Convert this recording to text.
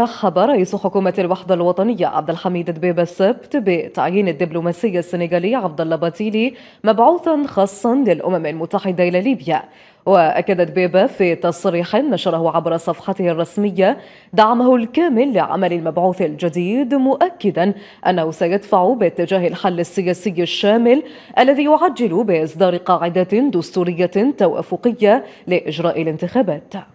رحب رئيس حكومة الوحدة الوطنية عبد الحميد دبيب السبت بتعيين الدبلوماسي السنغالي عبد الله باتيلي مبعوثا خاصا للأمم المتحدة إلى ليبيا وأكد دبيب في تصريح نشره عبر صفحته الرسمية دعمه الكامل لعمل المبعوث الجديد مؤكدا أنه سيدفع باتجاه الحل السياسي الشامل الذي يعجل بإصدار قاعدة دستورية توافقية لإجراء الانتخابات